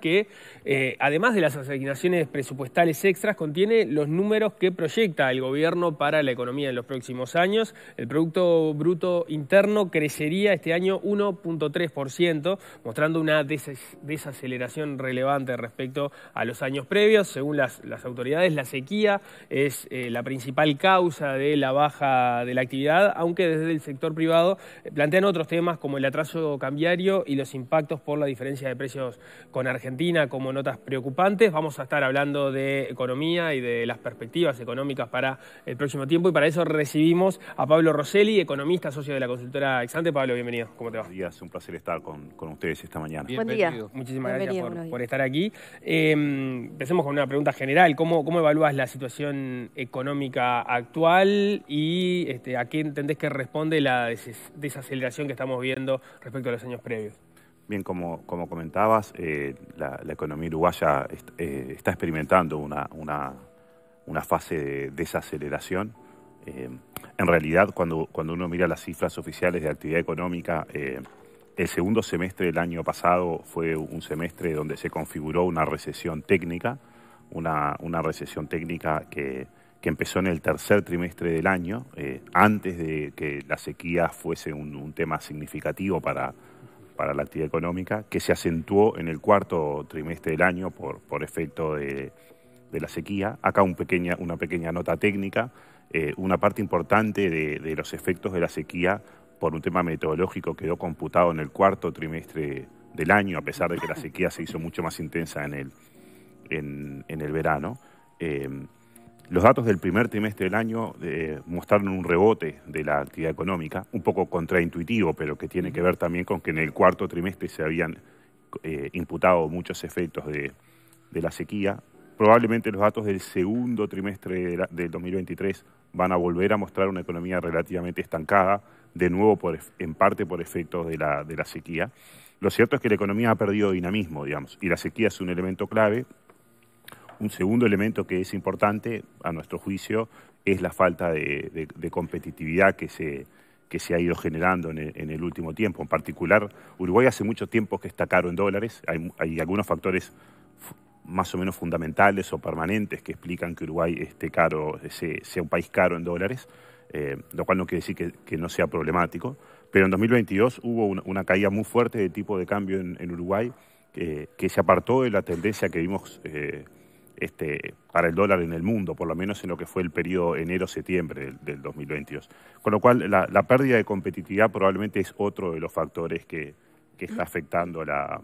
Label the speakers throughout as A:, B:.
A: que, eh, además de las asignaciones presupuestales extras, contiene los números que proyecta el gobierno para la economía en los próximos años. El Producto Bruto Interno crecería este año 1.3%, mostrando una desaceleración relevante respecto a los años previos. Según las, autoridades, la sequía es eh, la principal causa de la baja de la actividad, aunque desde el sector privado eh, plantean otros temas como el atraso cambiario y los impactos por la diferencia de precios con Argentina como notas preocupantes. Vamos a estar hablando de economía y de las perspectivas económicas para el próximo tiempo y para eso recibimos a Pablo Rosselli, economista, socio de la consultora Exante. Pablo, bienvenido.
B: ¿Cómo te va? Buenos días, un placer estar con, ustedes esta mañana. Buen Muchísimas gracias
A: por, estar aquí. Em, empecemos con una pregunta general. ¿Cómo, cómo evalúas la situación económica actual y este, a qué entendés que responde la desaceleración que estamos viendo respecto a los años previos?
B: Bien, como, comentabas, eh, la, economía uruguaya eh, está experimentando una, fase de desaceleración. Eh, en realidad, cuando, cuando uno mira las cifras oficiales de actividad económica, el segundo semestre del año pasado fue un semestre donde se configuró una recesión técnica, una, recesión técnica que, empezó en el tercer trimestre del año, antes de que la sequía fuese un tema significativo para para la actividad económica, que se acentuó en el cuarto trimestre del año por, por efecto de, la sequía. Acá pequeña, una pequeña nota técnica. Eh, una parte importante de, los efectos de la sequía por un tema metodológico quedó computado en el cuarto trimestre del año, a pesar de que la sequía se hizo mucho más intensa en el, en, el verano. Eh, los datos del primer trimestre del año eh, mostraron un rebote de la actividad económica, un poco contraintuitivo, pero que tiene que ver también con que en el cuarto trimestre se habían eh, imputado muchos efectos de, la sequía. Probablemente los datos del segundo trimestre del 2023 van a volver a mostrar una economía relativamente estancada, de nuevo por, en parte por efectos de la, de la sequía. Lo cierto es que la economía ha perdido dinamismo, digamos, y la sequía es un elemento clave un segundo elemento que es importante, a nuestro juicio, es la falta de, competitividad que se, que se ha ido generando en el, último tiempo. En particular, Uruguay hace mucho tiempo que está caro en dólares. Hay, algunos factores más o menos fundamentales o permanentes que explican que Uruguay esté caro, sea, un país caro en dólares, eh, lo cual no quiere decir que, no sea problemático. Pero en 2022 hubo una, caída muy fuerte de tipo de cambio en, Uruguay eh, que se apartó de la tendencia que vimos. Eh, este, para el dólar en el mundo, por lo menos en lo que fue el periodo enero-septiembre del, 2022. Con lo cual, la, pérdida de competitividad probablemente es otro de los factores que, está afectando la,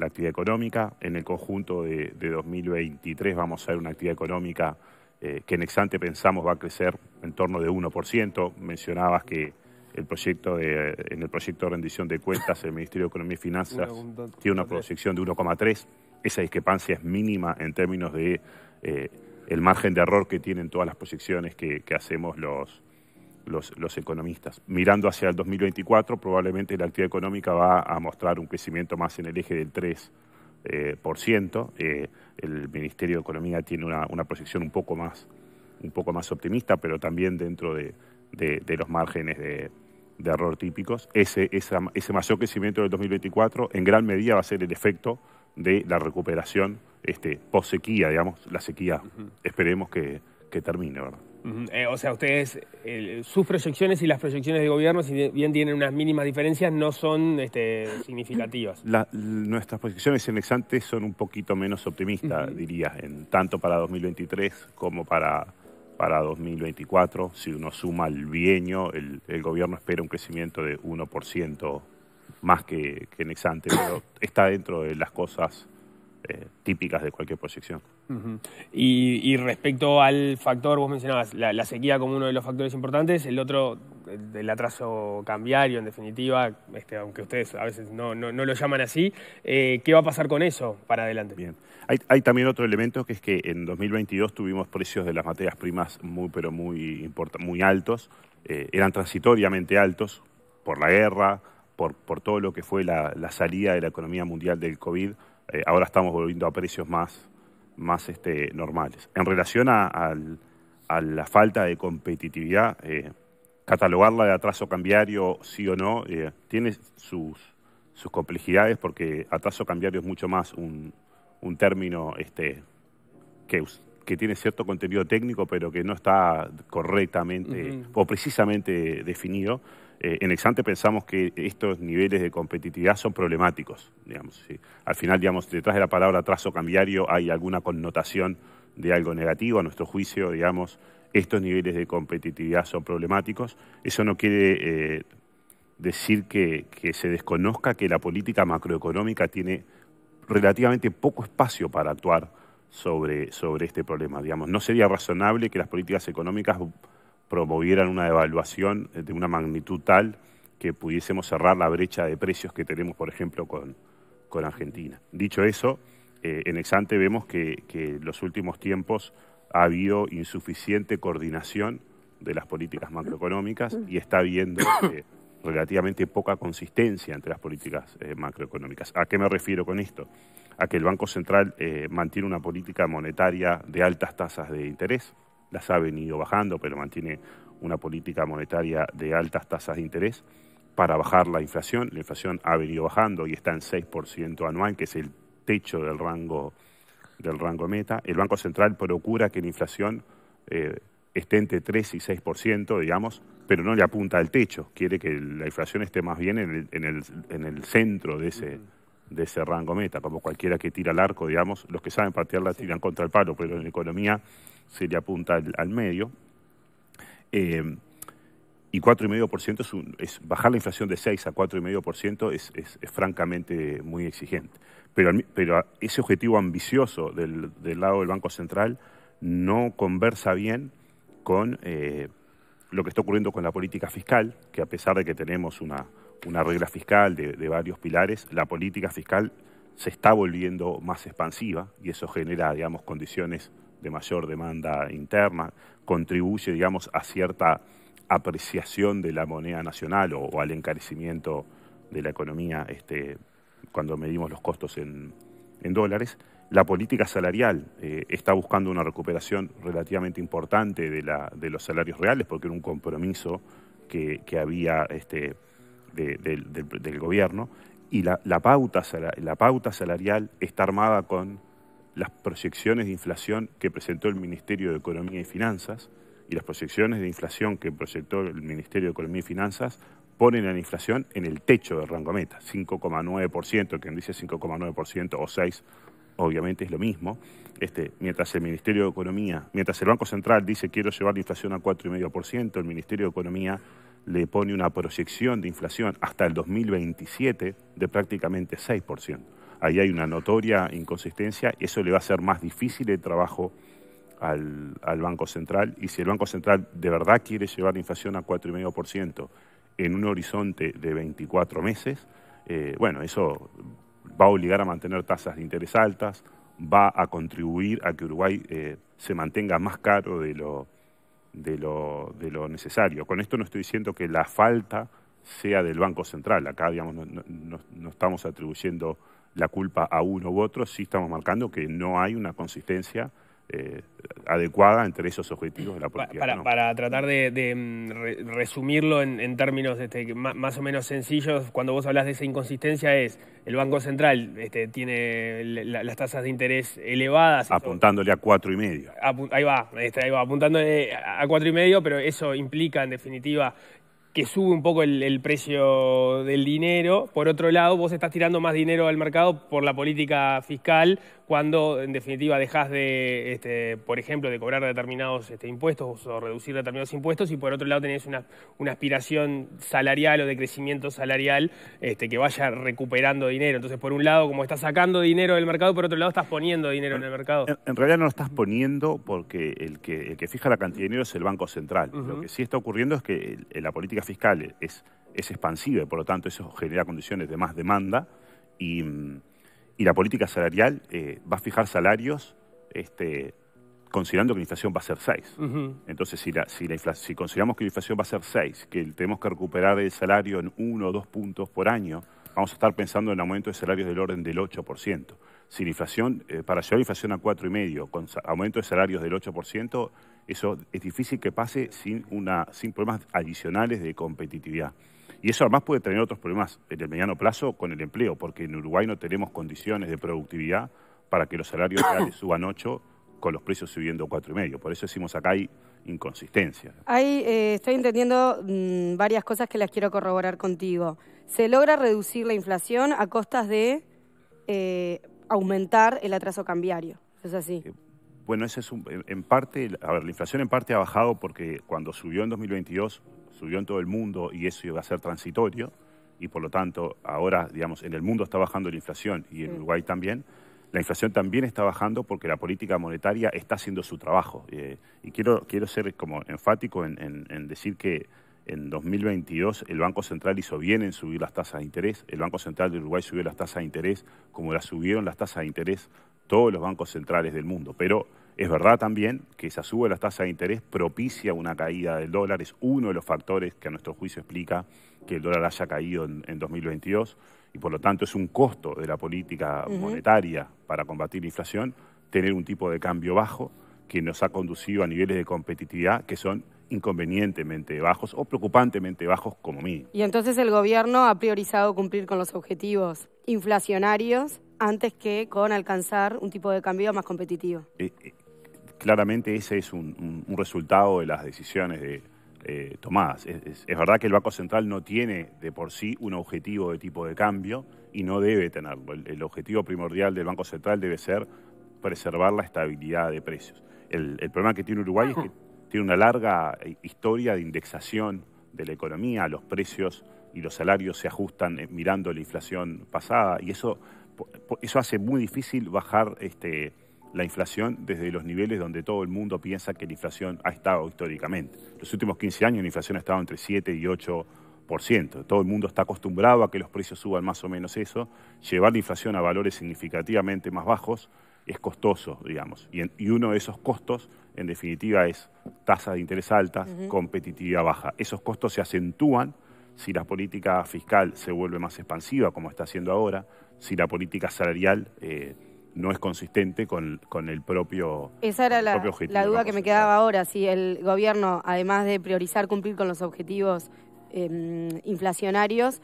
B: actividad económica. En el conjunto de, 2023 vamos a ver una actividad económica eh, que en Exante pensamos va a crecer en torno de 1%. Mencionabas que el proyecto en el proyecto de rendición de cuentas el Ministerio de Economía y Finanzas tiene una proyección de 1,3% esa discrepancia es mínima en términos de eh, el margen de error que tienen todas las proyecciones que, hacemos los, los, economistas. Mirando hacia el 2024, probablemente la actividad económica va a mostrar un crecimiento más en el eje del 3%. Eh, eh, el Ministerio de Economía tiene una, una, proyección un poco, más, un poco más optimista, pero también dentro de, los márgenes de, error típicos. Ese, ese mayor crecimiento del 2024 en gran medida va a ser el efecto de la recuperación este, post sequía, digamos, la sequía esperemos que, termine, ¿verdad?
A: Eh, o sea, ustedes, sus proyecciones y las proyecciones del gobierno, si bien tienen unas mínimas diferencias, no son este, significativas.
B: nuestras proyecciones en exante son un poquito menos optimistas, diría, en, tanto para 2023 como para, para 2024. Si uno suma el bienio, el, el gobierno espera un crecimiento de 1% más que, que exante, pero está dentro de las cosas eh, típicas de cualquier proyección.
A: y, respecto al factor, vos mencionabas la, sequía como uno de los factores importantes, el otro, del atraso cambiario, en definitiva, este, aunque ustedes a veces no, lo llaman así, eh, ¿qué va a pasar con eso para adelante? Bien,
B: hay, también otro elemento que es que en 2022 tuvimos precios de las materias primas muy, pero muy, muy altos, eh, eran transitoriamente altos por la guerra, por, por todo lo que fue la, salida de la economía mundial del COVID, eh, ahora estamos volviendo a precios más, más este, normales. En relación a, la falta de competitividad, eh, catalogarla de atraso cambiario, sí o no, eh, tiene sus, sus complejidades porque atraso cambiario es mucho más un, término este, que, tiene cierto contenido técnico, pero que no está correctamente o precisamente definido. Eh, en Exante pensamos que estos niveles de competitividad son problemáticos. Al final, digamos, detrás de la palabra trazo cambiario hay alguna connotación de algo negativo. A nuestro juicio, digamos, estos niveles de competitividad son problemáticos. Eso no quiere eh, decir que, se desconozca que la política macroeconómica tiene relativamente poco espacio para actuar sobre, este problema. no sería razonable que las políticas económicas promovieran una devaluación eh, de una magnitud tal que pudiésemos cerrar la brecha de precios que tenemos, por ejemplo, con, Argentina. Dicho eso, en eh, en Exante vemos que, en los últimos tiempos ha habido insuficiente coordinación de las políticas macroeconómicas y está habiendo eh, relativamente poca consistencia entre las políticas macroeconómicas. ¿A qué me refiero con esto? A que el Banco Central mantiene una política monetaria de altas tasas de interés, las ha venido bajando, pero mantiene una política monetaria de altas tasas de interés para bajar la inflación. La inflación ha venido bajando y está en 6% anual, que es el techo del rango, del rango meta. El Banco Central procura que la inflación eh, esté entre 3 y 6%, digamos, pero no le apunta al techo. Quiere que la inflación esté más bien en el, centro de ese, de ese rango meta, como cualquiera que tira el arco, digamos. Los que saben patearla tiran contra el palo, pero en la economía se le apunta al, medio medio. Eh, cuatro y 4,5% es, es bajar la inflación de 6 a 4,5% es, es, es francamente muy exigente. Pero, pero ese objetivo ambicioso del, lado del Banco Central no conversa bien con eh, lo que está ocurriendo con la política fiscal, que a pesar de que tenemos una, regla fiscal de, de, varios pilares, la política fiscal se está volviendo más expansiva y eso genera, digamos, condiciones de mayor demanda interna, contribuye, digamos, a cierta apreciación de la moneda nacional o, al encarecimiento de la economía este, cuando medimos los costos en, dólares. La política salarial eh, está buscando una recuperación relativamente importante de, la, de, los salarios reales porque era un compromiso que, había este, del gobierno. Y la, pauta, la pauta salarial está armada con las proyecciones de inflación que presentó el Ministerio de Economía y Finanzas y las proyecciones de inflación que proyectó el Ministerio de Economía y Finanzas ponen a la inflación en el techo del rango meta, 5,9%, quien dice 5,9% o 6, obviamente es lo mismo. Este, mientras el Ministerio de Economía, mientras el Banco Central dice quiero llevar la inflación a 4,5%, el Ministerio de Economía le pone una proyección de inflación hasta el 2027 de prácticamente 6% ahí hay una notoria inconsistencia, eso le va a hacer más difícil el trabajo al, Banco Central. Y si el Banco Central de verdad quiere llevar la inflación a 4,5% en un horizonte de 24 meses, eh, bueno, eso va a obligar a mantener tasas de interés altas, va a contribuir a que Uruguay eh, se mantenga más caro de lo, necesario. Con esto no estoy diciendo que la falta sea del Banco Central. Acá, digamos, no estamos atribuyendo la culpa a uno u otro, sí estamos marcando que no hay una consistencia eh, adecuada entre esos objetivos de la política.
A: Para, tratar de, mm, resumirlo en, términos este, más o menos sencillos, cuando vos hablas de esa inconsistencia es el Banco Central este, tiene las tasas de interés elevadas.
B: Apuntándole a cuatro y medio.
A: ahí va, este, ahí va, apuntándole eh, a cuatro y medio, pero eso implica en definitiva que sube un poco el, precio del dinero. Por otro lado, vos estás tirando más dinero al mercado por la política fiscal, cuando en definitiva dejas de, este, por ejemplo, de cobrar determinados este, impuestos o reducir determinados impuestos y por otro lado tenés una, aspiración salarial o de crecimiento salarial este, que vaya recuperando dinero. Entonces, por un lado, como estás sacando dinero del mercado, por otro lado estás poniendo dinero en el mercado.
B: En, realidad no lo estás poniendo porque el que, fija la cantidad de dinero es el Banco Central. Lo que sí está ocurriendo es que la política fiscal es, es expansiva y por lo tanto eso genera condiciones de más demanda y mm, y la política salarial eh, va a fijar salarios este, considerando que la inflación va a ser 6. Entonces, si, consideramos que la inflación va a ser 6, que tenemos que recuperar el salario en 1 o 2 puntos por año, vamos a estar pensando en aumento de salarios del orden del 8%. Si la inflación, eh, para llevar la inflación a 4,5 con aumento de salarios del 8%, eso es difícil que pase sin, una, sin problemas adicionales de competitividad. Y eso además puede tener otros problemas en el mediano plazo con el empleo, porque en Uruguay no tenemos condiciones de productividad para que los salarios reales suban 8 con los precios subiendo 4,5. Por eso decimos acá hay inconsistencia.
C: Hay, eh, estoy entendiendo mm, varias cosas que las quiero corroborar contigo. Se logra reducir la inflación a costas de eh, aumentar el atraso cambiario. ¿Es así? Eh,
B: bueno, eso es en parte, a ver, la inflación en parte ha bajado porque cuando subió en 2022 subió en todo el mundo y eso iba a ser transitorio, y por lo tanto ahora, digamos, en el mundo está bajando la inflación y en Uruguay también, la inflación también está bajando porque la política monetaria está haciendo su trabajo. Eh, y quiero, ser como enfático en, en, decir que en 2022 el Banco Central hizo bien en subir las tasas de interés. El Banco Central de Uruguay subió las tasas de interés como las subieron las tasas de interés todos los bancos centrales del mundo. Pero es verdad también que esa suba de las tasas de interés propicia una caída del dólar, es uno de los factores que a nuestro juicio explica que el dólar haya caído en, 2022 y por lo tanto es un costo de la política monetaria para combatir la inflación tener un tipo de cambio bajo que nos ha conducido a niveles de competitividad que son inconvenientemente bajos o preocupantemente bajos como mínimo.
C: Y entonces el gobierno ha priorizado cumplir con los objetivos inflacionarios antes que con alcanzar un tipo de cambio más competitivo.
B: Eh, eh, claramente ese es un, resultado de las decisiones eh, tomadas. Es, verdad que el Banco Central no tiene de por sí un objetivo de tipo de cambio y no debe tenerlo. El, objetivo primordial del Banco Central debe ser preservar la estabilidad de precios. El, problema que tiene Uruguay es que tiene una larga eh, historia de indexación de la economía, los precios y los salarios se ajustan eh, mirando la inflación pasada y eso, eso hace muy difícil bajar este, la inflación desde los niveles donde todo el mundo piensa que la inflación ha estado históricamente. Los últimos 15 años la inflación ha estado entre 7 y 8 todo el mundo está acostumbrado a que los precios suban más o menos eso. Llevar la inflación a valores significativamente más bajos es costoso, digamos. Y, uno de esos costos, en definitiva, es tasa de interés altas, competitividad baja. Esos costos se acentúan si la política fiscal se vuelve más expansiva, como está haciendo ahora, si la política salarial... Eh, no es consistente con, el propio Esa era la, duda que
C: me quedaba ahora, si el gobierno, además de priorizar cumplir con los objetivos em, inflacionarios,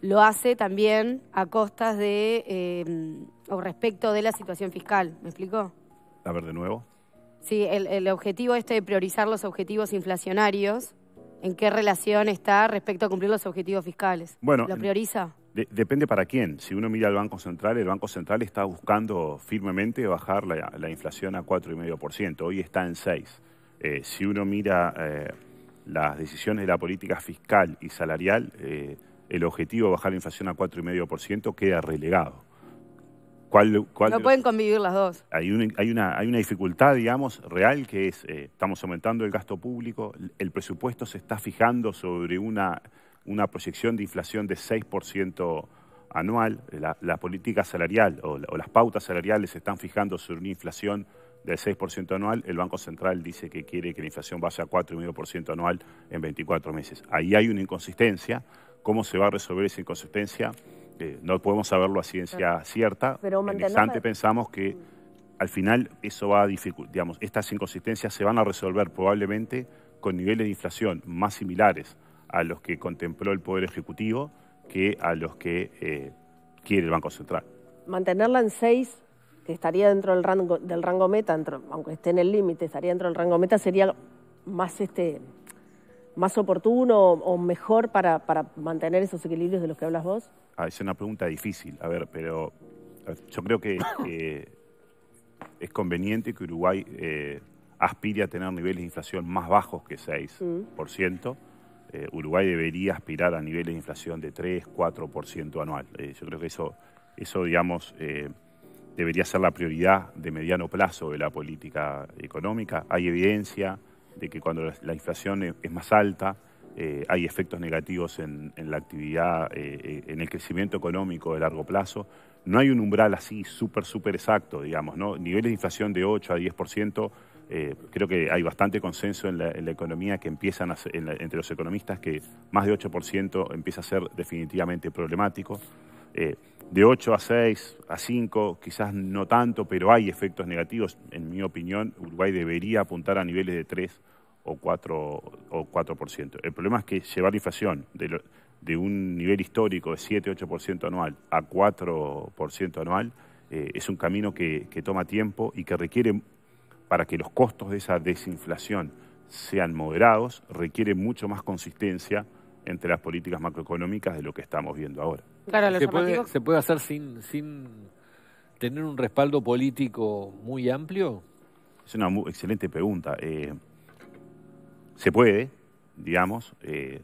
C: lo hace también a costas de em, o respecto de la situación fiscal. ¿Me explicó? A ver, de nuevo. Sí, el, objetivo este de priorizar los objetivos inflacionarios, ¿en qué relación está respecto a cumplir los objetivos fiscales? Bueno, ¿Lo prioriza?
B: depende para quién. Si uno mira al Banco Central, el Banco Central está buscando firmemente bajar la, inflación a 4,5%. Hoy está en 6%. Eh, si uno mira eh, las decisiones de la política fiscal y salarial, eh, el objetivo de bajar la inflación a 4,5% queda relegado. ¿Cuál, cuál no pueden
C: convivir las dos.
B: Hay hay, una, hay una dificultad, digamos, real que es, estamos aumentando el gasto público, el presupuesto se está fijando sobre una una proyección de inflación de 6% anual. La, política salarial o, las pautas salariales se están fijando sobre una inflación del 6% anual. El Banco Central dice que quiere que la inflación vaya a 4,5% anual en 24 meses. Ahí hay una inconsistencia. ¿Cómo se va a resolver esa inconsistencia? Eh, no podemos saberlo a ciencia cierta. Pero en pensamos que mm. al final eso va a dificultar. Digamos, estas inconsistencias se van a resolver probablemente con niveles de inflación más similares a los que contempló el Poder Ejecutivo que a los que eh, quiere el Banco Central.
D: Mantenerla en 6, que estaría dentro del rango, del rango meta, aunque esté en el límite, estaría dentro del rango meta, sería más, este, más oportuno o mejor para, mantener esos equilibrios de los que hablas vos?
B: Ah, es una pregunta difícil, a ver, pero yo creo que eh, es conveniente que Uruguay eh, aspire a tener niveles de inflación más bajos que 6%. Eh, Uruguay debería aspirar a niveles de inflación de 3, 4% anual. Eh, yo creo que eso, digamos, eh, debería ser la prioridad de mediano plazo de la política económica. Hay evidencia de que cuando la inflación es más alta, hay efectos negativos en, la actividad, en el crecimiento económico de largo plazo. No hay un umbral así súper, súper exacto, digamos, ¿no? Niveles de inflación de 8 a 10% eh, creo que hay bastante consenso en la, economía que empiezan entre los economistas que más de 8% empieza a ser definitivamente problemático. Eh, de 8 a 6, a 5, quizás no tanto, pero hay efectos negativos. En mi opinión, Uruguay debería apuntar a niveles de 3 o 4, o 4%. El problema es que llevar la inflación de, un nivel histórico de 7-8% anual a 4% anual eh, es un camino que, que toma tiempo y que requiere para que los costos de esa desinflación sean moderados, requiere mucho más consistencia entre las políticas macroeconómicas de lo que estamos viendo ahora.
E: se, puede, hacer sin, tener un respaldo político muy amplio?
B: Es una excelente pregunta. Eh, se puede, digamos, eh,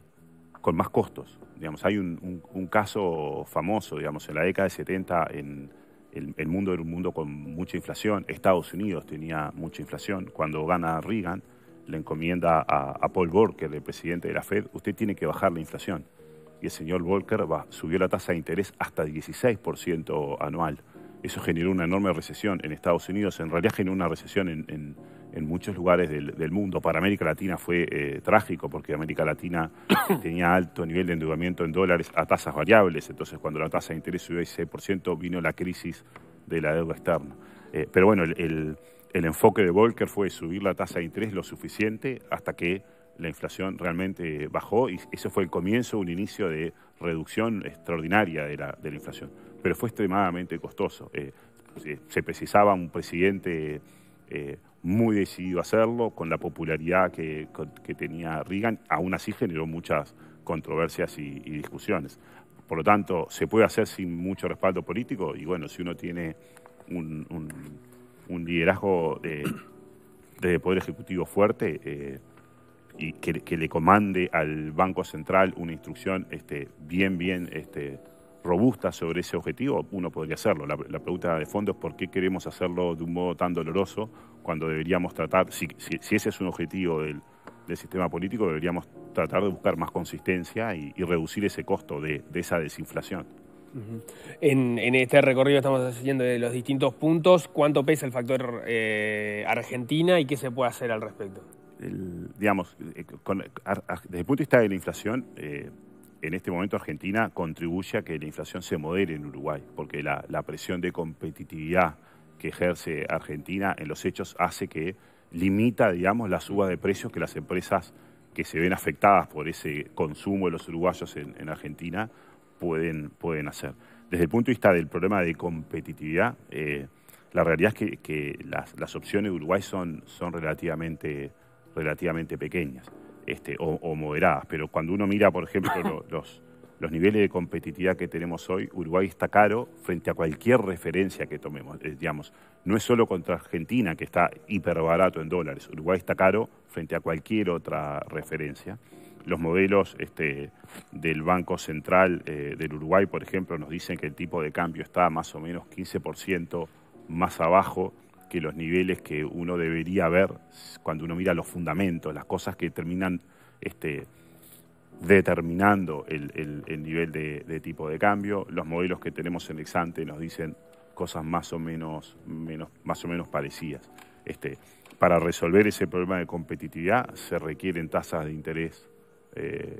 B: con más costos. Digamos, hay un, un, caso famoso, digamos, en la década de 70 en el, mundo era un mundo con mucha inflación, Estados Unidos tenía mucha inflación, cuando gana Reagan le encomienda a, Paul Volcker, el presidente de la Fed, usted tiene que bajar la inflación. Y el señor Volcker subió la tasa de interés hasta 16% anual. Eso generó una enorme recesión en Estados Unidos, en realidad generó una recesión en en muchos lugares del, mundo. Para América Latina fue eh, trágico porque América Latina tenía alto nivel de endeudamiento en dólares a tasas variables. Entonces, cuando la tasa de interés subió al 6%, vino la crisis de la deuda externa. Eh, pero bueno, el, enfoque de Volcker fue subir la tasa de interés lo suficiente hasta que la inflación realmente bajó y eso fue el comienzo, un inicio de reducción extraordinaria de la, inflación. Pero fue extremadamente costoso. Eh, se, precisaba un presidente muy decidido a hacerlo, con la popularidad que, tenía Reagan, aún así generó muchas controversias y, discusiones. Por lo tanto, se puede hacer sin mucho respaldo político y bueno, si uno tiene un, liderazgo de, Poder Ejecutivo fuerte eh, y que, le comande al Banco Central una instrucción este, bien, bien... Este, robusta sobre ese objetivo, uno podría hacerlo. La, pregunta de fondo es por qué queremos hacerlo de un modo tan doloroso cuando deberíamos tratar, si, ese es un objetivo del, sistema político, deberíamos tratar de buscar más consistencia y, reducir ese costo de, esa desinflación.
A: en, este recorrido estamos haciendo de los distintos puntos, ¿cuánto pesa el factor eh, Argentina y qué se puede hacer al respecto?
B: digamos, eh, desde el punto de vista de la inflación, eh, en este momento Argentina contribuye a que la inflación se modere en Uruguay, porque la, presión de competitividad que ejerce Argentina en los hechos hace que limita, digamos, la suba de precios que las empresas que se ven afectadas por ese consumo de los uruguayos en, Argentina pueden, hacer. Desde el punto de vista del problema de competitividad, eh, la realidad es que, las, opciones de Uruguay son, relativamente pequeñas. Este, o, moderadas. Pero cuando uno mira, por ejemplo, los, niveles de competitividad que tenemos hoy, Uruguay está caro frente a cualquier referencia que tomemos. Eh, digamos, no es solo contra Argentina, que está hiper barato en dólares. Uruguay está caro frente a cualquier otra referencia. Los modelos este, del Banco Central eh, del Uruguay, por ejemplo, nos dicen que el tipo de cambio está más o menos 15% más abajo que los niveles que uno debería ver cuando uno mira los fundamentos, las cosas que terminan este, determinando el, nivel de, tipo de cambio. Los modelos que tenemos en Exante nos dicen cosas más o menos, menos, más o menos parecidas. Este, para resolver ese problema de competitividad se requieren tasas de interés. Eh,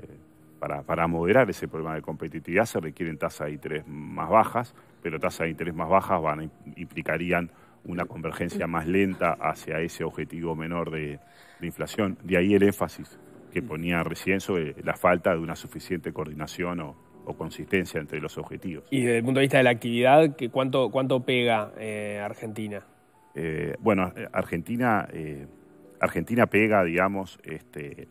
B: para, moderar ese problema de competitividad se requieren tasas de interés más bajas, pero tasas de interés más bajas van, implicarían una convergencia más lenta hacia ese objetivo menor de, inflación. De ahí el énfasis que mm. ponía recién sobre la falta de una suficiente coordinación o, consistencia entre los objetivos.
A: Y desde el punto de vista de la actividad, ¿cuánto, pega eh, Argentina?
B: Eh, bueno, Argentina, eh, Argentina pega, digamos, este,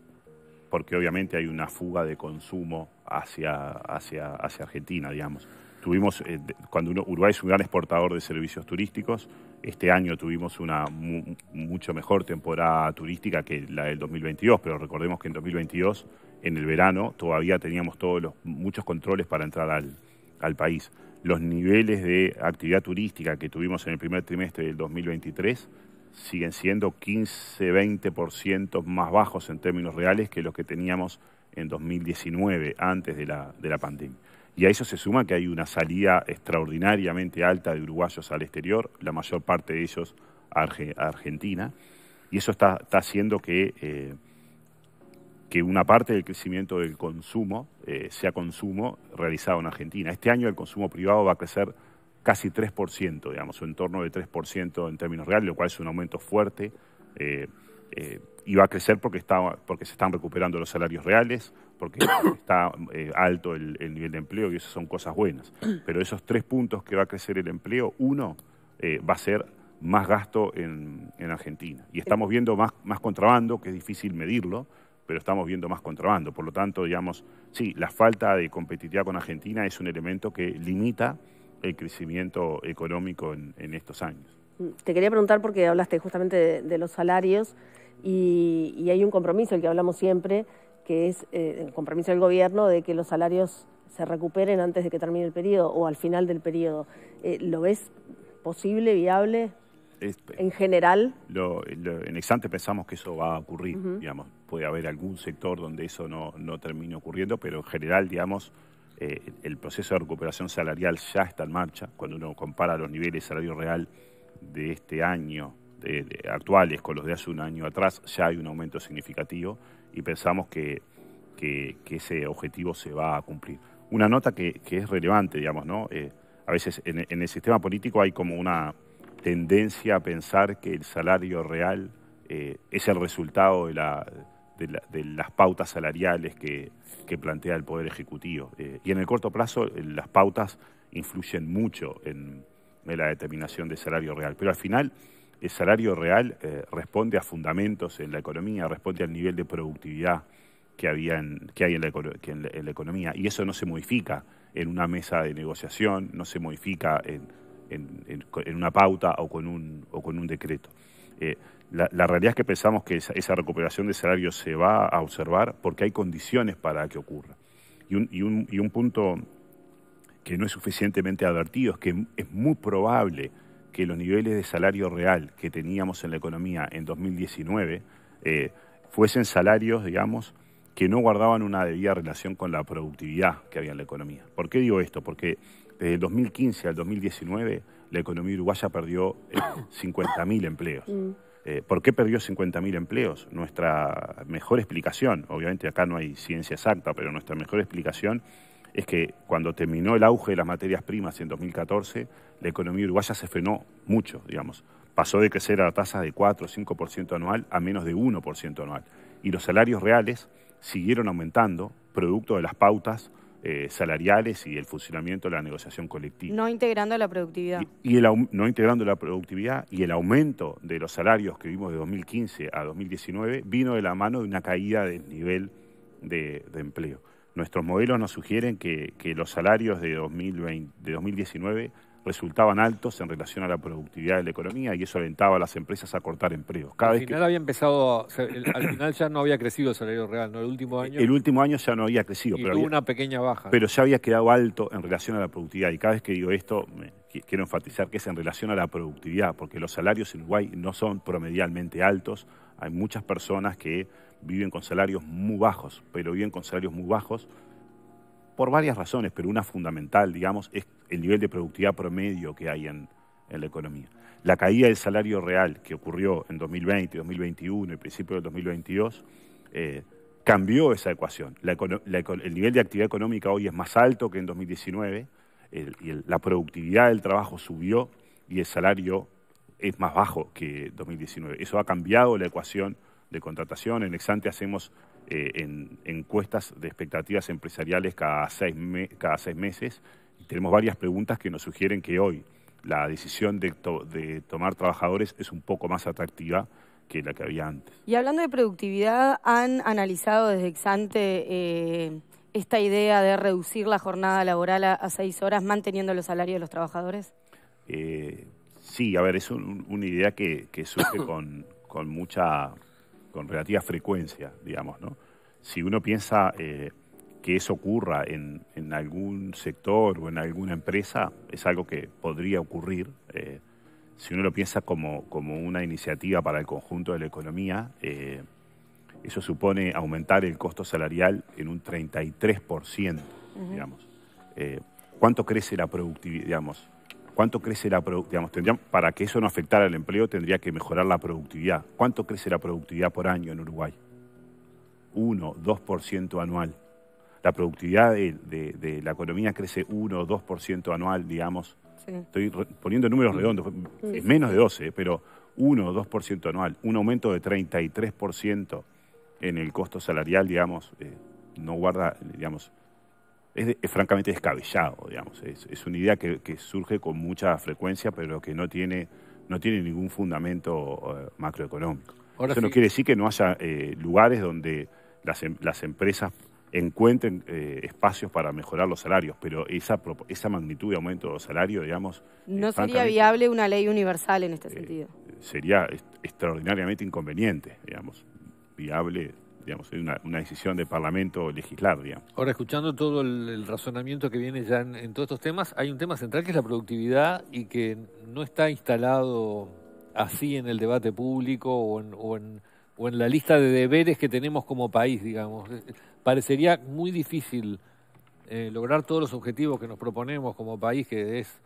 B: porque obviamente hay una fuga de consumo hacia, hacia, hacia Argentina, digamos tuvimos, eh, cuando Uruguay es un gran exportador de servicios turísticos, este año tuvimos una mucho mejor temporada turística que la del 2022, pero recordemos que en 2022, en el verano, todavía teníamos todos los, muchos controles para entrar al, país. Los niveles de actividad turística que tuvimos en el primer trimestre del 2023 siguen siendo 15-20% más bajos en términos reales que los que teníamos en 2019, antes de la, de la pandemia. Y a eso se suma que hay una salida extraordinariamente alta de uruguayos al exterior, la mayor parte de ellos a, Argentina. Y eso está, haciendo que, eh, que una parte del crecimiento del consumo eh, sea consumo realizado en Argentina. Este año el consumo privado va a crecer casi 3%, digamos, o en torno de 3% en términos reales, lo cual es un aumento fuerte. Eh, y va a crecer porque se están recuperando los salarios reales, porque está eh, alto el, nivel de empleo y esas son cosas buenas. Pero esos tres puntos que va a crecer el empleo, uno eh, va a ser más gasto en, Argentina. Y estamos viendo más, contrabando, que es difícil medirlo, pero estamos viendo más contrabando. Por lo tanto, digamos, sí, la falta de competitividad con Argentina es un elemento que limita el crecimiento económico en, estos años.
D: Te quería preguntar porque hablaste justamente de, los salarios y, y, hay un compromiso, el que hablamos siempre, que es eh, el compromiso del gobierno de que los salarios se recuperen antes de que termine el periodo o al final del periodo. Eh, ¿Lo ves posible, viable? Este, en general.
B: Lo, en Exante pensamos que eso va a ocurrir, digamos. Puede haber algún sector donde eso no, termine ocurriendo, pero en general, digamos, eh, el proceso de recuperación salarial ya está en marcha. Cuando uno compara los niveles de salario real de este año de, actuales con los de hace un año atrás, ya hay un aumento significativo y pensamos que, que, ese objetivo se va a cumplir. Una nota que, que es relevante, digamos, ¿no? Eh, a veces en, el sistema político hay como una tendencia a pensar que el salario real eh, es el resultado de, la, de, las pautas salariales que, que plantea el Poder Ejecutivo. Eh, y en el corto plazo las pautas influyen mucho en, en la determinación de salario real. Pero al final el salario real eh, responde a fundamentos en la economía, responde al nivel de productividad que, había que hay en la, economía. Y eso no se modifica en una mesa de negociación, no se modifica en, una pauta o con un, o con un decreto. Eh, la, realidad es que pensamos que esa, recuperación de salario se va a observar porque hay condiciones para que ocurra. Y un, y un punto que no es suficientemente advertido es que es muy probable que los niveles de salario real que teníamos en la economía en 2019 eh, fuesen salarios, digamos, que no guardaban una debida relación con la productividad que había en la economía. ¿Por qué digo esto? Porque desde el 2015 al 2019 la economía uruguaya perdió 50.000 eh, empleos. Eh, ¿Por qué perdió 50.000 empleos? Nuestra mejor explicación, obviamente acá no hay ciencia exacta, pero nuestra mejor explicación es que cuando terminó el auge de las materias primas en 2014, la economía uruguaya se frenó mucho, digamos. Pasó de crecer a tasas de 4 o 5% anual a menos de 1% anual. Y los salarios reales siguieron aumentando, producto de las pautas eh, salariales y el funcionamiento de la negociación colectiva.
C: No integrando la productividad.
B: Y, no integrando la productividad y el aumento de los salarios que vimos de 2015 a 2019 vino de la mano de una caída del nivel de empleo. Nuestros modelos nos sugieren que, los salarios de, 2020, de 2019 resultaban altos en relación a la productividad de la economía y eso alentaba a las empresas a cortar empleos. Cada al final
E: había empezado, al final ya no había crecido el salario real, ¿no? El último eh, año. El
B: último año ya no había crecido. pero tuvo una
E: pequeña baja. Pero ya
B: había quedado alto en relación a la productividad y cada vez que digo esto quiero enfatizar que es en relación a la productividad porque los salarios en Uruguay no son promedialmente altos. Hay muchas personas que viven con salarios muy bajos, pero viven con salarios muy bajos por varias razones, pero una fundamental, digamos, es el nivel de productividad promedio que hay en, la economía. La caída del salario real que ocurrió en 2020, 2021 y principio del 2022 eh, cambió esa ecuación. el nivel de actividad económica hoy es más alto que en 2019, y la productividad del trabajo subió y el salario es más bajo que 2019. Eso ha cambiado la ecuación de contratación. En Exante hacemos eh, encuestas de expectativas empresariales cada seis, cada seis meses. Y tenemos varias preguntas que nos sugieren que hoy la decisión de, de tomar trabajadores es un poco más atractiva que la que había antes.
C: Y hablando de productividad, ¿han analizado desde Exante eh, esta idea de reducir la jornada laboral a, seis horas manteniendo los salarios de los trabajadores?
B: Eh, sí, a ver, es una idea que, surge con, con mucha con relativa frecuencia, digamos, ¿no? Si uno piensa eh, que eso ocurra en, algún sector o en alguna empresa, es algo que podría ocurrir. Eh, si uno lo piensa como, como, una iniciativa para el conjunto de la economía, eh, eso supone aumentar el costo salarial en un 33%, digamos. ¿Cuánto crece la productividad, digamos? ¿Cuánto crece la productividad? para que eso no afectara el empleo, tendría que mejorar la productividad. ¿Cuánto crece la productividad por año en Uruguay? 1, 2% anual. La productividad de, la economía crece 1 o 2% anual, digamos. Estoy poniendo números redondos, es menos de 12, pero 1 o 2% anual. Un aumento de 33% en el costo salarial, digamos, eh, no guarda, digamos, es, francamente descabellado, digamos. Es, una idea que, surge con mucha frecuencia, pero que no tiene, no tiene ningún fundamento eh, macroeconómico. Ahora Eso no quiere decir que no haya eh, lugares donde las, em, empresas encuentren eh, espacios para mejorar los salarios, pero esa, esa magnitud de aumento de salario, digamos...
C: No sería viable una ley universal en este sentido.
B: Sería extraordinariamente inconveniente, digamos. Viable digamos, una, una decisión de Parlamento legislar,
E: Ahora, escuchando todo el, razonamiento que viene ya en, todos estos temas, hay un tema central que es la productividad y que no está instalado así en el debate público o en, la lista de deberes que tenemos como país, digamos. Eh, parecería muy difícil eh, lograr todos los objetivos que nos proponemos como país, que es...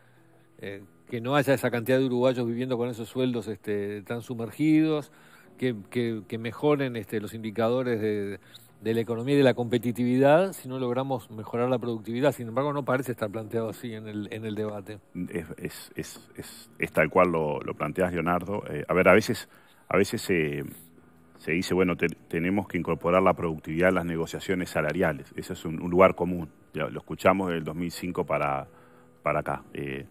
E: Eh, que no haya esa cantidad de uruguayos viviendo con esos sueldos este, tan sumergidos, que, mejoren este, los indicadores de, la economía y de la competitividad si no logramos mejorar la productividad. Sin embargo, no parece estar planteado así en el, debate.
B: Es, es, tal cual lo, planteas, Leonardo. Eh, a ver, a veces, a veces se, dice, bueno, tenemos que incorporar la productividad en las negociaciones salariales. Ese es un, lugar común. lo escuchamos el 2005 para, para acá. Eh,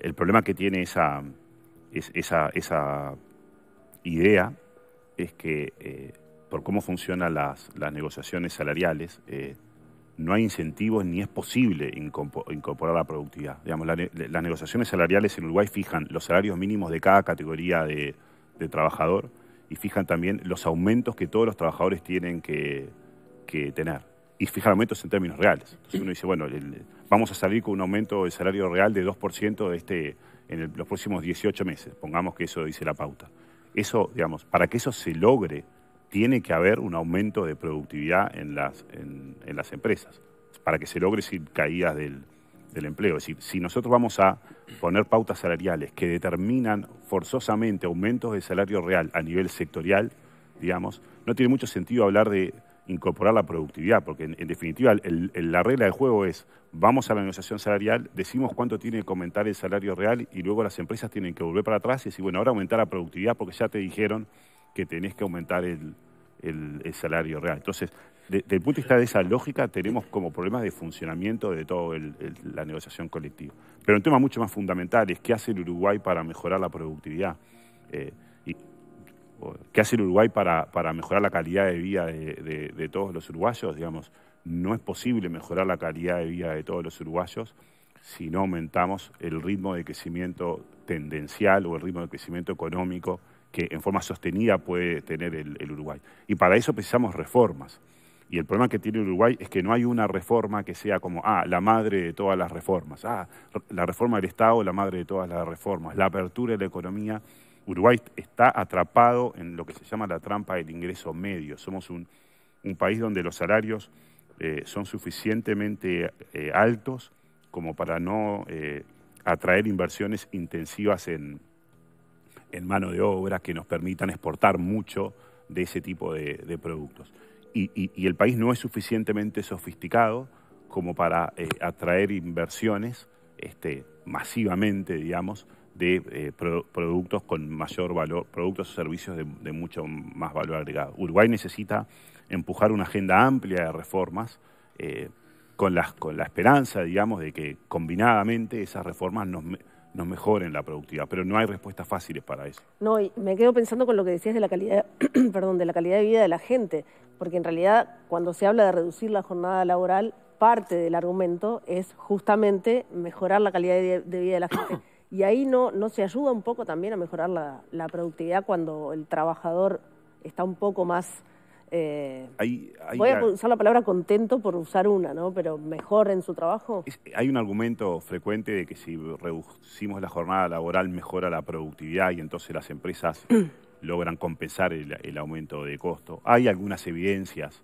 B: el, problema que tiene esa, esa, esa idea es que eh, por cómo funcionan las, negociaciones salariales, eh, no hay incentivos ni es posible incorporar la productividad. las negociaciones salariales en Uruguay fijan los salarios mínimos de cada categoría de, trabajador y fijan también los aumentos que todos los trabajadores tienen que, tener. Y fijan aumentos en términos reales. Entonces uno dice, bueno, vamos a salir con un aumento de salario real de 2% este, en los próximos 18 meses. Pongamos que eso dice la pauta eso, digamos, para que eso se logre, tiene que haber un aumento de productividad en las, en, las empresas, para que se logre sin caídas del, del, empleo. Es decir, si nosotros vamos a poner pautas salariales que determinan forzosamente aumentos de salario real a nivel sectorial, digamos, no tiene mucho sentido hablar de incorporar la productividad, porque en, definitiva la regla del juego es, vamos a la negociación salarial, decimos cuánto tiene que aumentar el salario real y luego las empresas tienen que volver para atrás y decir, bueno, ahora aumentar la productividad porque ya te dijeron que tenés que aumentar el, salario real. Entonces, desde el punto de vista de esa lógica, tenemos como problemas de funcionamiento de toda la negociación colectiva. Pero un tema mucho más fundamental es qué hace el Uruguay para mejorar la productividad. Eh, ¿Qué hace el Uruguay para, mejorar la calidad de vida de, todos los uruguayos? Digamos, no es posible mejorar la calidad de vida de todos los uruguayos si no aumentamos el ritmo de crecimiento tendencial o el ritmo de crecimiento económico que en forma sostenida puede tener el, Uruguay. Y para eso precisamos reformas. Y el problema que tiene Uruguay es que no hay una reforma que sea como, ah, la madre de todas las reformas, ah, la reforma del Estado, la madre de todas las reformas, la apertura de la economía Uruguay está atrapado en lo que se llama la trampa del ingreso medio. Somos un, país donde los salarios eh, son suficientemente eh, altos como para no eh, atraer inversiones intensivas en, mano de obra que nos permitan exportar mucho de ese tipo de, productos. Y, el país no es suficientemente sofisticado como para atraer inversiones este, masivamente, digamos, de eh, productos con mayor valor, productos o servicios de, mucho más valor agregado. Uruguay necesita empujar una agenda amplia de reformas eh, con, con la esperanza, digamos, de que combinadamente esas reformas nos, mejoren la productividad, pero no hay respuestas fáciles para eso.
D: No, y me quedo pensando con lo que decías de la calidad, perdón, de la calidad de vida de la gente, porque en realidad cuando se habla de reducir la jornada laboral, parte del argumento es justamente mejorar la calidad de vida de la gente. Y ahí no, se ayuda un poco también a mejorar la, productividad cuando el trabajador está un poco más... Eh, voy a usar la palabra contento por usar una, ¿no? Pero mejor en su trabajo.
B: hay un argumento frecuente de que si reducimos la jornada laboral mejora la productividad y entonces las empresas logran compensar el, aumento de costo. Hay algunas evidencias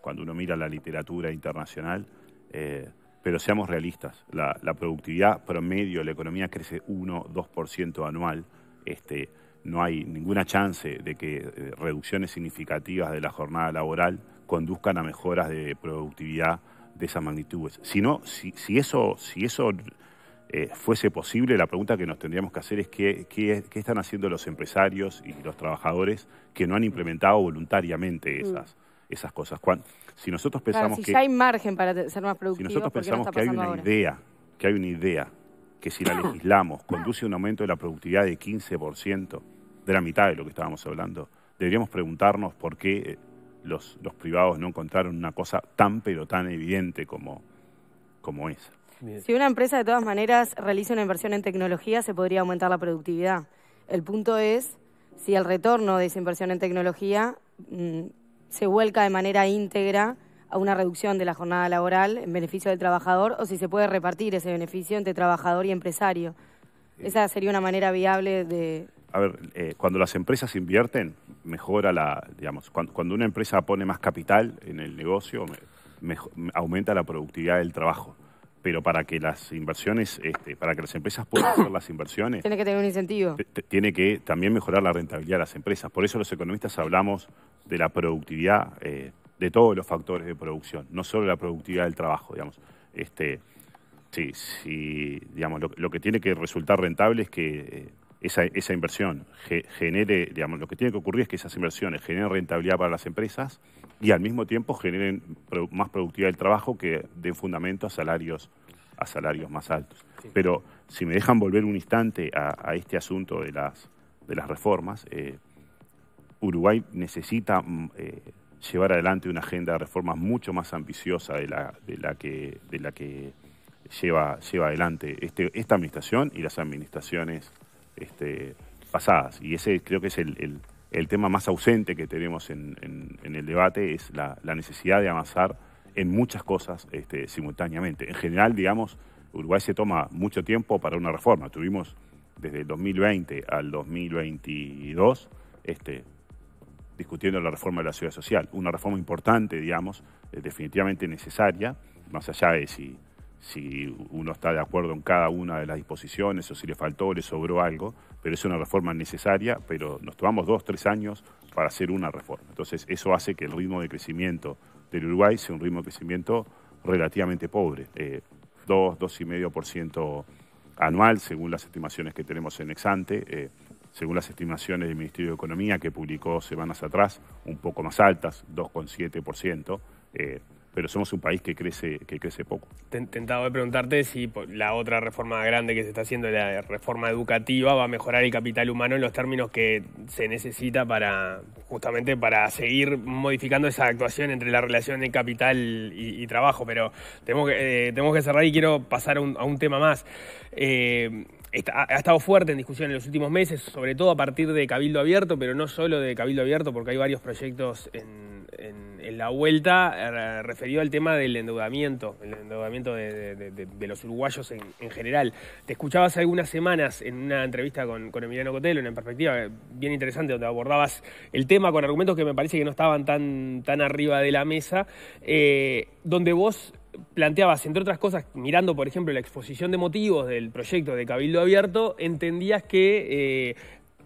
B: cuando uno mira la literatura internacional. Eh, pero seamos realistas, la, productividad promedio, la economía crece 1-2% anual, este, no hay ninguna chance de que eh, reducciones significativas de la jornada laboral conduzcan a mejoras de productividad de esas magnitudes. Si, si, eso, si eso eh, fuese posible, la pregunta que nos tendríamos que hacer es qué, qué, están haciendo los empresarios y los trabajadores que no han implementado voluntariamente mm. esas, esas cosas. Si nosotros pensamos que... hay
C: margen para ser más nosotros pensamos hay una
B: idea, que hay una idea, que si la legislamos conduce a un aumento de la productividad de 15%, de la mitad de lo que estábamos hablando, deberíamos preguntarnos por qué eh, los, privados no encontraron una cosa tan pero tan evidente como, como esa.
D: Si
C: una empresa de todas maneras realiza una inversión en tecnología, se podría aumentar la productividad. El punto es si el retorno de esa inversión en tecnología mm, se vuelca de manera íntegra a una reducción de la jornada laboral en beneficio del trabajador o si se puede repartir ese beneficio entre trabajador y empresario. Eh. Esa sería una manera viable de...
B: A ver, eh, cuando las empresas invierten, mejora la, digamos, cuando, una empresa pone más capital en el negocio, aumenta la productividad del trabajo. Pero para que las inversiones, este, para que las empresas puedan hacer las inversiones... Tiene
C: que tener un incentivo.
B: Tiene que también mejorar la rentabilidad de las empresas. Por eso los economistas hablamos de la productividad eh, de todos los factores de producción, no solo la productividad del trabajo, digamos. Este, sí, sí digamos, lo, que tiene que resultar rentable es que eh, esa, inversión genere, digamos, lo que tiene que ocurrir es que esas inversiones generen rentabilidad para las empresas y al mismo tiempo generen más productividad del trabajo que den fundamento a salarios, a salarios más altos. Pero si me dejan volver un instante a, este asunto de las, de las reformas, eh, Uruguay necesita mm, eh, llevar adelante una agenda de reformas mucho más ambiciosa de la, de la que, de la que lleva, lleva adelante este, esta administración y las administraciones este, pasadas. Y ese creo que es el, tema más ausente que tenemos en, en, el debate, es la, necesidad de avanzar en muchas cosas este, simultáneamente. En general, digamos, Uruguay se toma mucho tiempo para una reforma. Tuvimos desde el 2020 al 2022 este, discutiendo la reforma de la ciudad social. Una reforma importante, digamos, eh, definitivamente necesaria, más allá de si, si uno está de acuerdo en cada una de las disposiciones o si le faltó o le sobró algo, pero es una reforma necesaria, pero nos tomamos dos, tres años para hacer una reforma. Entonces, eso hace que el ritmo de crecimiento del Uruguay sea un ritmo de crecimiento relativamente pobre, eh, 2, 2,5% anual, según las estimaciones que tenemos en Exante. Eh, según las estimaciones del Ministerio de Economía que publicó semanas atrás, un poco más altas, 2,7%. Eh, pero somos un país que crece, que crece poco. Tentaba
A: preguntarte si la otra reforma grande que se está haciendo, la reforma educativa, va a mejorar el capital humano en los términos que se necesita para justamente para seguir modificando esa actuación entre la relación de capital y, trabajo. Pero eh, tenemos que, cerrar y quiero pasar a un, tema más. Eh, ha estado fuerte en discusión en los últimos meses, sobre todo a partir de Cabildo Abierto, pero no solo de Cabildo Abierto, porque hay varios proyectos en, la vuelta eh, referido al tema del endeudamiento, el endeudamiento de, los uruguayos en, general. Te escuchabas algunas semanas en una entrevista con, Emiliano Cotelo, en Perspectiva, bien interesante, donde abordabas el tema con argumentos que me parece que no estaban tan, tan arriba de la mesa, eh, donde vos planteabas, entre otras cosas, mirando por ejemplo la exposición de motivos del proyecto de Cabildo Abierto, entendías que eh,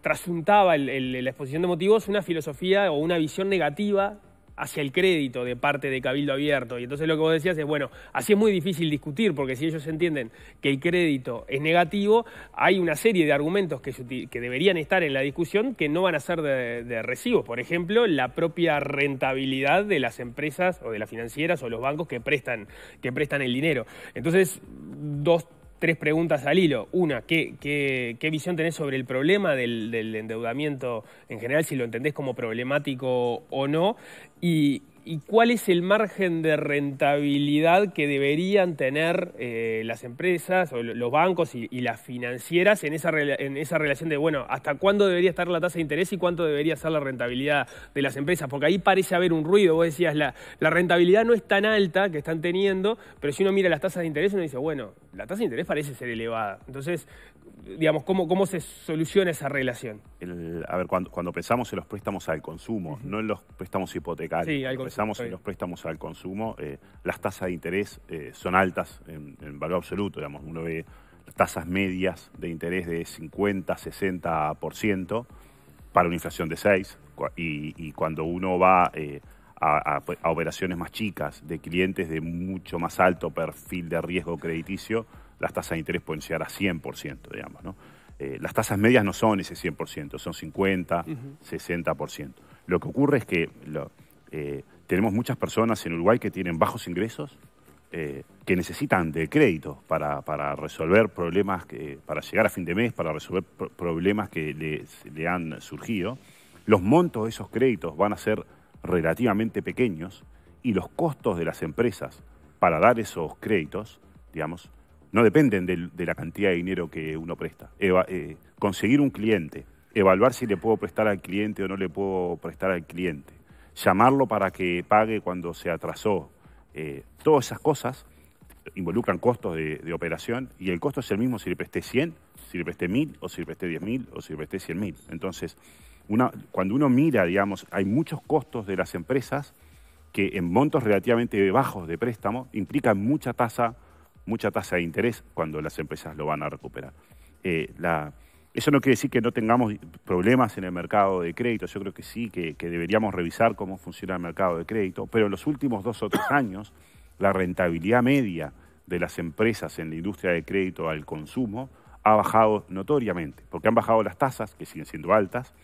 A: trasuntaba la exposición de motivos una filosofía o una visión negativa hacia el crédito de parte de Cabildo Abierto. Y entonces lo que vos decías es, bueno, así es muy difícil discutir, porque si ellos entienden que el crédito es negativo, hay una serie de argumentos que, deberían estar en la discusión que no van a ser de, recibo. Por ejemplo, la propia rentabilidad de las empresas o de las financieras o los bancos que prestan, que prestan el dinero. Entonces, dos tres preguntas al hilo. Una, ¿qué, visión tenés sobre el problema del, del, endeudamiento en general, si lo entendés como problemático o no? Y, y cuál es el margen de rentabilidad que deberían tener eh, las empresas o los bancos y, las financieras en esa, en esa, relación de, bueno, hasta cuándo debería estar la tasa de interés y cuánto debería ser la rentabilidad de las empresas, porque ahí parece haber un ruido, vos decías, la, la rentabilidad no es tan alta que están teniendo, pero si uno mira las tasas de interés, uno dice, bueno, la tasa de interés parece ser elevada. Entonces, digamos, cómo, se soluciona esa relación?
B: a ver, cuando, pensamos en los préstamos al consumo, no en los préstamos hipotecarios, cuando pensamos en los préstamos al consumo, eh, las tasas de interés eh, son altas en, valor absoluto, digamos, uno ve tasas medias de interés de 50, 60% para una inflación de 6, y, cuando uno va... Eh, a operaciones más chicas, de clientes de mucho más alto perfil de riesgo crediticio, las tasas de interés pueden llegar a 100%, digamos, ¿no? Eh, las tasas medias no son ese 100%, son 50, 60%. Lo que ocurre es que eh, tenemos muchas personas en Uruguay que tienen bajos ingresos, eh, que necesitan de crédito para, para resolver problemas, que, para llegar a fin de mes, para resolver problemas que le han surgido. Los montos de esos créditos van a ser relativamente pequeños y los costos de las empresas para dar esos créditos, digamos, no dependen de, la cantidad de dinero que uno presta. Eh, conseguir un cliente, evaluar si le puedo prestar al cliente o no le puedo prestar al cliente, llamarlo para que pague cuando se atrasó, eh, todas esas cosas involucran costos de, operación y el costo es el mismo si le presté 100, si le presté 1000 o si le presté 10.000 o si le presté 100.000. Entonces, una, cuando uno mira, digamos, hay muchos costos de las empresas que en montos relativamente bajos de préstamo implican mucha tasa mucha tasa de interés cuando las empresas lo van a recuperar. Eh, eso no quiere decir que no tengamos problemas en el mercado de crédito. Yo creo que sí, que, deberíamos revisar cómo funciona el mercado de crédito. Pero en los últimos dos o tres años, la rentabilidad media de las empresas en la industria de crédito al consumo ha bajado notoriamente, porque han bajado las tasas, que siguen siendo altas,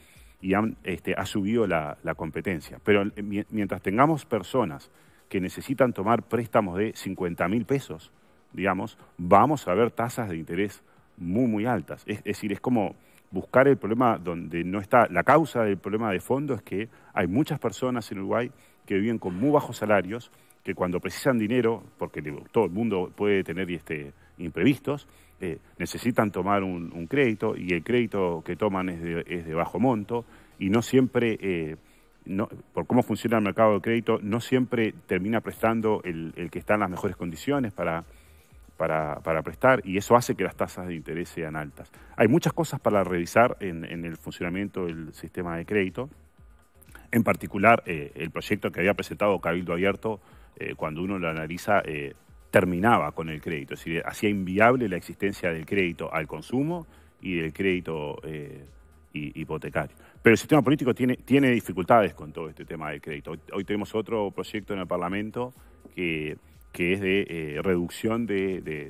B: y este, ha subido la, la competencia. Pero eh, mientras tengamos personas que necesitan tomar préstamos de 50 mil pesos, digamos, vamos a ver tasas de interés muy, muy altas. Es, decir, es como buscar el problema donde no está. La causa del problema de fondo es que hay muchas personas en Uruguay que viven con muy bajos salarios, que cuando precisan dinero, porque todo el mundo puede tener este, imprevistos, eh, necesitan tomar un, crédito y el crédito que toman es de, bajo monto y no siempre, eh, por cómo funciona el mercado de crédito, no siempre termina prestando el que está en las mejores condiciones para para, prestar y eso hace que las tasas de interés sean altas. Hay muchas cosas para revisar en, el funcionamiento del sistema de crédito. En particular, eh, el proyecto que había presentado Cabildo Abierto, eh, cuando uno lo analiza, eh, terminaba con el crédito, es decir, hacía inviable la existencia del crédito al consumo y del crédito hipotecario. Pero el sistema político tiene, dificultades con todo este tema del crédito. hoy tenemos otro proyecto en el Parlamento que que es de eh, reducción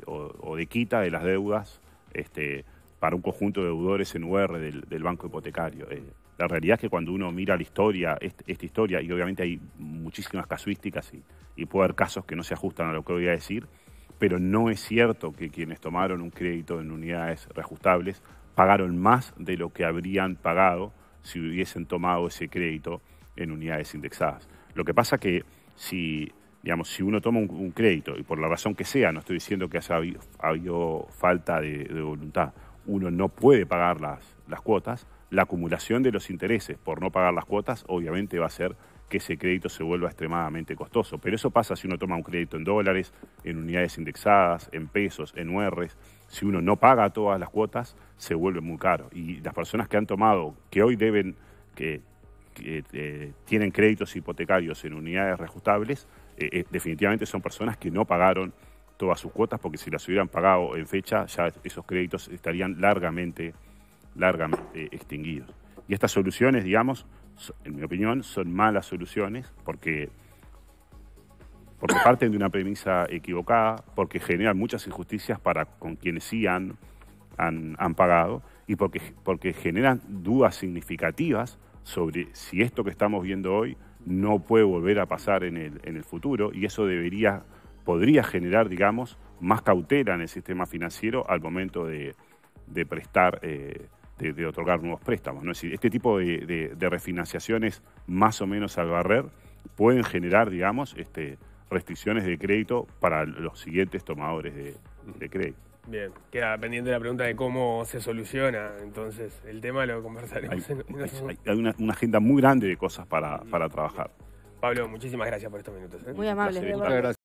B: o, de quita de las deudas este, para un conjunto de deudores en UR del, banco hipotecario. Eh, la realidad es que cuando uno mira la historia, esta historia, y obviamente hay muchísimas casuísticas y, y, puede haber casos que no se ajustan a lo que voy a decir, pero no es cierto que quienes tomaron un crédito en unidades reajustables pagaron más de lo que habrían pagado si hubiesen tomado ese crédito en unidades indexadas. Lo que pasa que si digamos, si uno toma un, crédito, y por la razón que sea, no estoy diciendo que haya habido, falta de, voluntad, uno no puede pagar las, cuotas, la acumulación de los intereses por no pagar las cuotas obviamente va a hacer que ese crédito se vuelva extremadamente costoso. Pero eso pasa si uno toma un crédito en dólares, en unidades indexadas, en pesos, en URs. Si uno no paga todas las cuotas, se vuelve muy caro. Y las personas que han tomado, que hoy deben, que, eh, tienen créditos hipotecarios en unidades reajustables, eh, eh, definitivamente son personas que no pagaron todas sus cuotas, porque si las hubieran pagado en fecha, ya esos créditos estarían largamente, largamente eh, extinguidos. Y estas soluciones, digamos, en mi opinión, son malas soluciones porque, porque parten de una premisa equivocada, porque generan muchas injusticias para con quienes sí han, han pagado y porque, porque generan dudas significativas sobre si esto que estamos viendo hoy no puede volver a pasar en el, en el futuro y eso debería, podría generar, digamos, más cautela en el sistema financiero al momento de, de prestar, eh, de, otorgar nuevos préstamos. ¿no? Es este tipo de, de, refinanciaciones más o menos al barrer pueden generar, digamos, este, restricciones de crédito para los siguientes tomadores de crédito.
A: Bien, queda pendiente la pregunta de cómo se soluciona. Entonces, el tema lo conversaremos hay, en,
B: hay una, agenda muy grande de cosas para, para trabajar.
A: Pablo, muchísimas gracias por estos minutos. ¿eh? Muy amable.